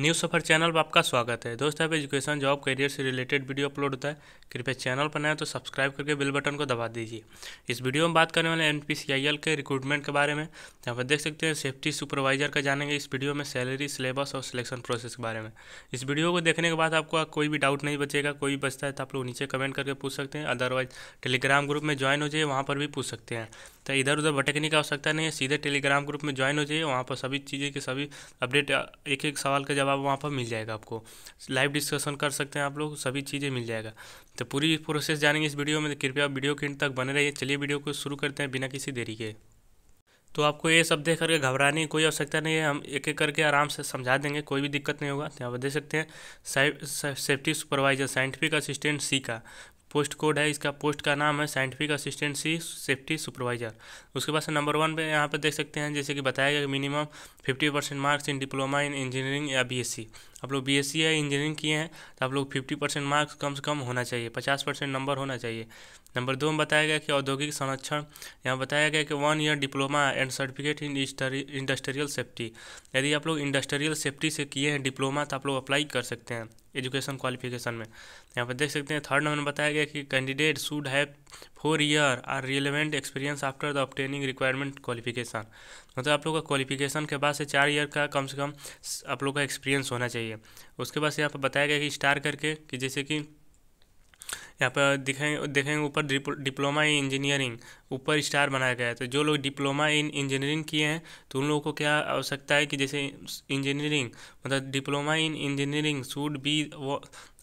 news सफ़र channel पर आपका स्वागत है दोस्त आप एजुकेशन जॉब करियर से रिलेटेड वीडियो अपलोड होता है कृपया चैनल पर नए तो सब्सक्राइब करके बेल बटन को दबा दीजिए इस वीडियो में बात करने वाले एन के रिक्रूटमेंट के बारे में यहाँ पर देख सकते हैं सेफ्टी सुपरवाइजर का जानेंगे इस वीडियो में सैलरी सिलेबस और सिलेक्शन प्रोसेस के बारे में इस वीडियो को देखने के बाद आपको कोई भी डाउट नहीं बचेगा कोई बचता है तो आप लोग नीचे कमेंट करके पूछ सकते हैं अदरवाइज टेलीग्राम ग्रुप में ज्वाइन हो जाइए वहाँ पर भी पूछ सकते हैं तो इधर उधर भटकने की आवश्यकता नहीं है सीधे टेलीग्राम ग्रुप में ज्वाइन हो जाइए वहाँ पर सभी चीज़ें के सभी अपडेट एक एक सवाल का जवाब वहाँ पर मिल जाएगा आपको लाइव डिस्कशन कर सकते हैं आप लोग सभी चीज़ें मिल जाएगा तो पूरी प्रोसेस जानेंगे इस वीडियो में तो कृपया वीडियो के तक बने रहिए चलिए वीडियो को शुरू करते हैं बिना किसी देरी के तो आपको ये सब देख करके घबराने की कोई आवश्यकता नहीं है हम एक एक करके आराम से समझा देंगे कोई भी दिक्कत नहीं होगा तो आप देख सकते हैं safety supervisor scientific assistant C का पोस्ट कोड है इसका पोस्ट का नाम है साइंटिफिक असिस्टेंसी सेफ्टी सुपरवाइज़र उसके बाद नंबर वन पे यहाँ पे देख सकते हैं जैसे कि बताया गया minimum fifty percent marks in diploma in engineering या बीएससी आप लोग बी एस या इंजीनियरिंग किए हैं तो आप लोग फिफ्टी परसेंट मार्क्स कम से कम होना चाहिए पचास परसेंट नंबर होना चाहिए नंबर दो में बताया गया कि औद्योगिक संरक्षण यहाँ बताया गया कि one year diploma and certificate in industrial safety यदि आप लोग इंडस्ट्रियल सेफ्टी से किए हैं डिप्लोमा तो आप लोग अप्लाई कर सकते हैं एजुकेशन क्वालिफिकेशन में यहाँ पर देख सकते हैं थर्ड नंबर में बताया गया कि candidate should have four year or relevant experience after the obtaining requirement qualification मतलब आप लोग का क्वालिफिकेशन के बाद से चार ईयर का कम से कम आप लोग का एक्सपीरियंस होना चाहिए उसके बाद से यहाँ पर बताया गया कि स्टार करके कि जैसे कि यहाँ पर दिखेंगे देखेंगे ऊपर डिप्लोमा इन इंजीनियरिंग ऊपर स्टार बनाया गया है तो जो लोग डिप्लोमा इन इंजीनियरिंग किए हैं तो उन लोगों को क्या आवश्यकता है कि जैसे इंजीनियरिंग मतलब diploma in engineering should be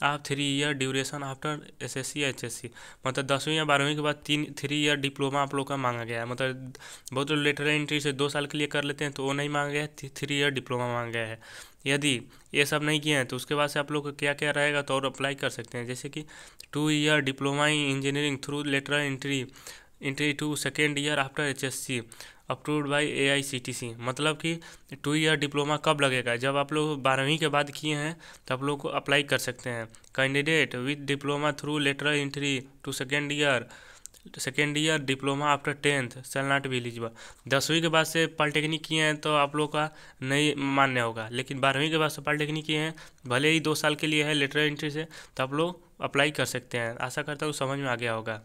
आप three year duration after S S C H S C मतलब दसवीं या बारहवीं के बाद तीन थ्री ईयर डिप्लोमा आप लोग का मांगा गया है मतलब बहुत लोग लेटर एंट्री से दो साल के लिए कर लेते हैं तो वो नहीं मांगा गया थ्री ईयर डिप्लोमा मांगा गया है यदि ये सब नहीं किए हैं तो उसके बाद से आप लोग का क्या क्या रहेगा तो और अप्लाई कर सकते हैं जैसे कि two year diploma in engineering through lateral entry entry to second year after H S C approved by A I C T C मतलब कि टू ईयर डिप्लोमा कब लगेगा जब आप लोग बारहवीं के बाद किए हैं तो आप लोग को अप्लाई कर सकते हैं candidate with diploma through lateral entry to second year second year diploma after tenth shall not भी एलिजिबल दसवीं के बाद से पॉलिटेक्निक किए हैं तो आप लोग का नहीं मान्य होगा लेकिन बारहवीं के बाद से पॉलिटेक्निक किए हैं भले ही दो साल के लिए है लेटर एंट्री से तो आप लोग अप्लाई कर सकते हैं आशा करता हूँ समझ में आ गया होगा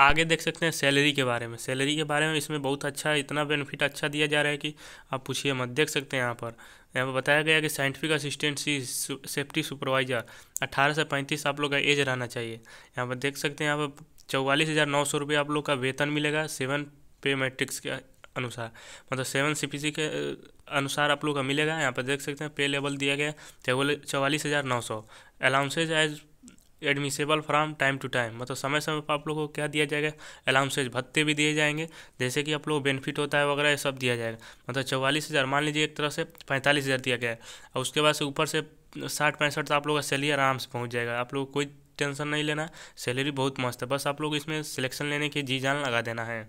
आगे देख सकते हैं सैलरी के बारे में सैलरी के बारे में इसमें बहुत अच्छा इतना बेनिफिट अच्छा दिया जा रहा है कि आप पूछिए मत देख सकते हैं यहाँ पर यहाँ पर बताया गया कि साइंटिफिक असिस्टेंसी सेफ्टी सुपरवाइज़र अट्ठारह से पैंतीस आप लोग का एज रहना चाहिए यहाँ पर देख सकते हैं यहाँ पर चौवालीस हज़ार नौ सौ रुपये आप लोग का वेतन मिलेगा सेवन पे मैट्रिक्स के अनुसार मतलब सेवन सी के अनुसार आप लोग का मिलेगा यहाँ पर देख सकते हैं पे लेवल दिया गया चौवालीस हज़ार नौ सौ allowances as admissible from time to time मतलब समय समय पर आप लोगों को क्या दिया जाएगा अलाउंसेज भत्ते भी दिए जाएंगे जैसे कि आप लोग बेनिफिट होता है वगैरह ये सब दिया जाएगा मतलब चौवालीस हज़ार मान लीजिए एक तरह से पैंतालीस हज़ार दिया गया है और उसके बाद से ऊपर से साठ पैंसठ तो आप लोग का सैलरी आराम से पहुँच जाएगा आप लोग कोई टेंशन नहीं लेना सैलरी बहुत मस्त है बस आप लोग इसमें सिलेक्शन लेने की जी जान लगा देना है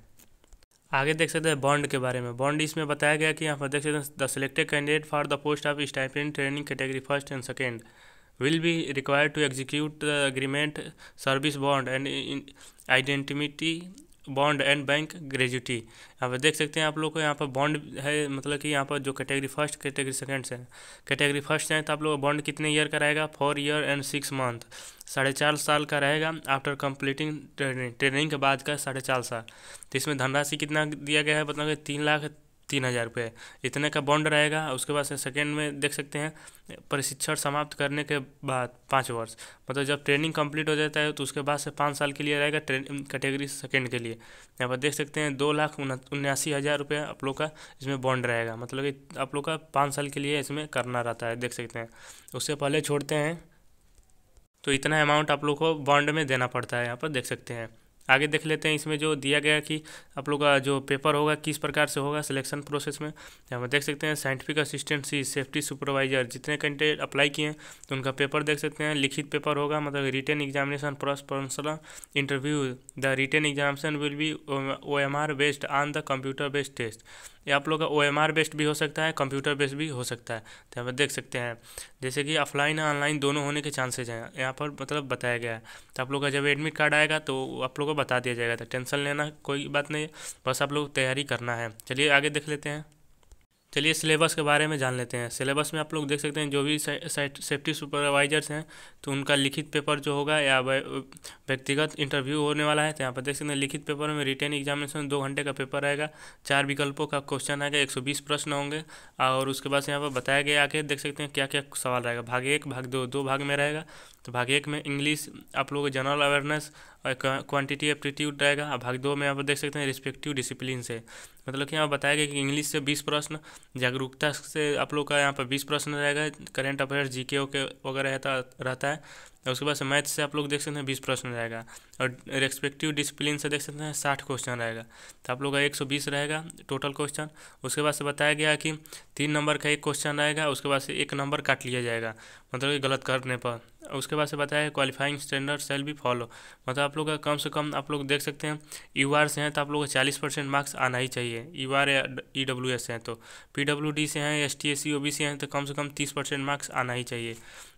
आगे देख सकते हैं बॉन्ड के बारे में बॉन्ड इसमें बताया गया कि यहाँ पर देख सकते हैं the selected candidate for the post of stipend training category first and second will be required to execute the agreement service bond and identity bond and bank gratuity यहाँ पर देख सकते हैं आप लोग को यहाँ पर बॉन्ड है मतलब कि यहाँ पर जो कैटेगरी फर्स्ट कैटेगरी सेकेंड से कैटेगरी फर्स्ट हैं तो आप लोग बॉन्ड कितने ईयर का रहेगा four year and six month साढ़े चार साल का रहेगा आफ्टर कंप्लीटिंग ट्रेनिंग ट्रेनिंग के बाद का साढ़े चार साल तो इसमें धनराशि कितना दिया गया है बताओगे तीन लाख तीन हज़ार रुपये इतने का बॉन्ड रहेगा उसके बाद से सेकेंड में देख सकते हैं प्रशिक्षण समाप्त करने के बाद पाँच वर्ष मतलब जब ट्रेनिंग कंप्लीट हो जाता है तो उसके बाद से पाँच साल के लिए रहेगा ट्रेन कैटेगरी सेकेंड के लिए यहाँ पर देख सकते हैं दो लाख उन्यासी हज़ार रुपये आप लोग का इसमें बॉन्ड रहेगा मतलब कि आप लोग का पाँच साल के लिए इसमें करना रहता है देख सकते हैं उससे पहले छोड़ते हैं तो इतना अमाउंट आप लोग को बॉन्ड में देना पड़ता है यहाँ पर देख सकते हैं आगे देख लेते हैं इसमें जो दिया गया कि आप लोग का जो पेपर होगा किस प्रकार से होगा सिलेक्शन प्रोसेस में हम देख सकते हैं साइंटिफिक असिस्टेंसी सेफ्टी सुपरवाइजर जितने कैंडिडेट अप्लाई किए हैं तो उनका पेपर देख सकते हैं लिखित पेपर होगा मतलब रिटर्न एग्जामिनेशन क्रॉस प्रशंसला interview the written examination will be O M R based on the computer based test ये आप लोग का ओ एम आर बेस्ड भी हो सकता है कंप्यूटर बेस्ड भी हो सकता है तो यहाँ पर देख सकते हैं जैसे कि ऑफलाइन और ऑनलाइन दोनों होने के चांसेज हैं यहाँ पर मतलब बताया गया है तो आप लोग का जब एडमिट कार्ड आएगा तो आप लोग को बता दिया जाएगा तो टेंशन लेना कोई बात नहीं बस आप लोग तैयारी करना है चलिए आगे देख लेते हैं चलिए सिलेबस के बारे में जान लेते हैं सिलेबस में आप लोग देख सकते हैं जो भी सेफ्टी सुपरवाइजर्स हैं तो उनका लिखित पेपर जो होगा या व्यक्तिगत इंटरव्यू होने वाला है तो यहाँ पर देख सकते हैं लिखित पेपर में रिटर्न एग्जामिनेशन दो घंटे का पेपर रहेगा चार विकल्पों का क्वेश्चन आएगा एक सौ बीस प्रश्न होंगे और उसके बाद यहाँ पर बताया गया आके देख सकते हैं क्या क्या सवाल रहेगा भाग एक भाग दो दो भाग में रहेगा तो भाग एक में इंग्लिश आप लोगों को जनरल अवेयरनेस और क्वांटिटी एप्टीट्यूड रहेगा और भाग दो में आप देख सकते हैं रिस्पेक्टिव डिसिप्लिन से मतलब कि यहाँ बताया गया कि इंग्लिश से बीस प्रश्न जागरूकता से आप लोग का यहाँ पर बीस प्रश्न रहेगा करेंट अफेयर जी के वगैरह रहता रहता है और उसके बाद से मैथ से आप लोग देख सकते हैं बीस प्रश्न रहेगा और रेस्पेक्टिव डिसिप्लिन से देख सकते हैं साठ क्वेश्चन रहेगा तो आप लोग का एक सौ बीस रहेगा टोटल क्वेश्चन उसके बाद से बताया गया कि तीन नंबर का एक क्वेश्चन रहेगा उसके बाद से एक नंबर काट लिया जाएगा मतलब कि गलत करने पर उसके बाद से बताया क्वालिफाइंग स्टैंडर्ड सेल भी फॉलो मतलब आप लोग का कम से कम आप लोग देख सकते हैं यू आर से हैं तो आप लोग का चालीस परसेंट मार्क्स आना ही चाहिए यू आर या ई डब्ल्यू एस से हैं तो पी डब्ल्यू डी से हैं S T S C O B C हैं तो कम से कम तीस परसेंट मार्क्स आना ही चाहिए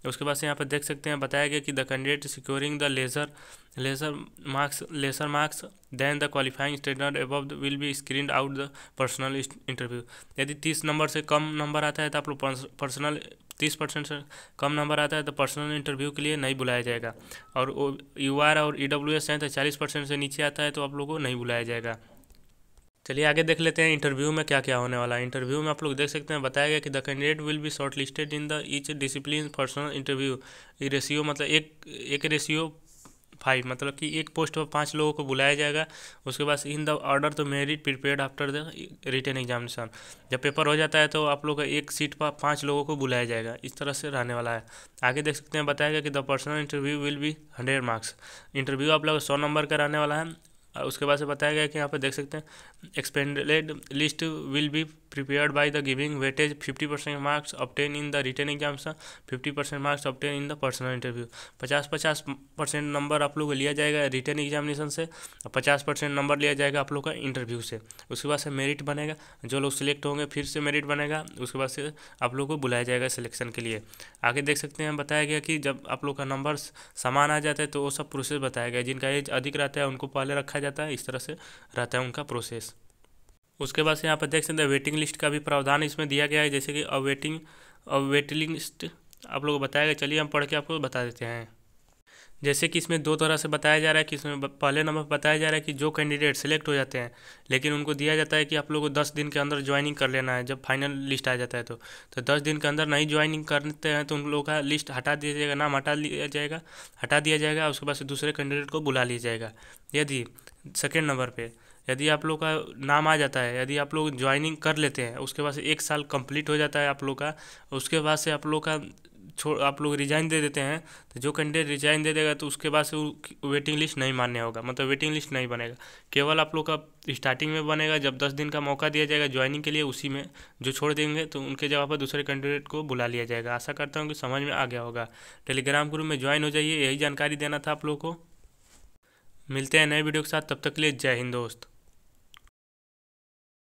उसके बाद से यहाँ पर देख सकते हैं बताया गया कि the candidate securing the lesser lesser marks lesser marks than the qualifying standard एब will be screen out the personal interview यदि तीस नंबर से कम नंबर आता है तो आप लोग पर्सनल तीस परसेंट से कम नंबर आता है तो पर्सनल इंटरव्यू के लिए नहीं बुलाया जाएगा और यू आर और ई डब्ल्यू एस हैं तो चालीस परसेंट से नीचे आता है तो आप लोग को नहीं बुलाया जाएगा चलिए आगे देख लेते हैं इंटरव्यू में क्या क्या होने वाला है इंटरव्यू में आप लोग देख सकते हैं बताया गया कि the candidate will be short listed in the each discipline personal interview ratio मतलब एक एक रेशियो फाइव मतलब कि एक पोस्ट पर पाँच लोगों को बुलाया जाएगा उसके बाद इन द ऑर्डर तो merit prepare after the written examination जब पेपर हो जाता है तो आप लोग का एक सीट पर पाँच लोगों को बुलाया जाएगा इस तरह से रहने वाला है आगे देख सकते हैं बताया गया कि the personal interview will be hundred marks interview आप लोग सौ नंबर का रहने वाला है उसके बाद से बताया गया कि यहाँ पर देख सकते हैं expanded list will be prepared by the giving weightage 50% marks obtained in the written exams 50% marks obtained in the personal interview पचास पचास परसेंट नंबर आप लोग लिया जाएगा रिटर्न एग्जामिनेशन से और पचास परसेंट नंबर लिया जाएगा आप लोग का इंटरव्यू से उसके बाद से मेरिट बनेगा जो लोग सिलेक्ट होंगे फिर से मेरिट बनेगा उसके बाद से आप लोग को बुलाया जाएगा सिलेक्शन के लिए आगे देख सकते हैं बताया गया कि जब आप लोग का नंबर समान आ जाता है तो वो सब प्रोसेस बताया गया जिनका एज अधिक रहता है उनको पहले रखा जाता है इस तरह से रहता है उनका प्रोसेस उसके बाद से यहाँ पर देख सकते हैं वेटिंग लिस्ट का भी प्रावधान इसमें दिया गया है जैसे कि अब वेटिंग अब वेटिंग लिस्ट आप लोग गया चलिए हम पढ़ के आपको बता देते हैं जैसे कि इसमें दो तरह से बताया जा रहा है कि इसमें पहले नंबर पर बताया जा रहा है कि जो कैंडिडेट सेलेक्ट हो जाते हैं लेकिन उनको दिया जाता है कि आप लोगों को दस दिन के अंदर ज्वाइनिंग कर लेना है जब फाइनल लिस्ट आ जाता है तो तो दस दिन के अंदर नहीं ज्वाइनिंग करते हैं तो उन लोगों का लिस्ट हटा दिया जाएगा नाम हटा लिया जाएगा हटा दिया जाएगा उसके बाद से दूसरे कैंडिडेट को बुला लिया जाएगा यदि सेकेंड नंबर पर यदि आप लोग का नाम आ जाता है यदि आप लोग ज्वाइनिंग कर लेते हैं उसके बाद से एक साल कंप्लीट हो जाता है आप लोग का उसके बाद से आप लोग का छोड़ आप लोग रिजाइन दे देते हैं तो जो कैंडिडेट रिजाइन दे देगा तो उसके बाद से वेटिंग लिस्ट नहीं मान्य होगा मतलब वेटिंग लिस्ट नहीं बनेगा केवल आप लोग का स्टार्टिंग में बनेगा जब दस दिन का मौका दिया जाएगा ज्वाइनिंग के लिए उसी में जो छोड़ देंगे तो उनके जगह पर दूसरे कैंडिडेट को बुला लिया जाएगा आशा करता हूँ कि समझ में आ गया होगा टेलीग्राम ग्रुप में ज्वाइन हो जाइए यही जानकारी देना था आप लोग को मिलते हैं नए वीडियो के साथ तब तक के लिए जय हिंद दोस्त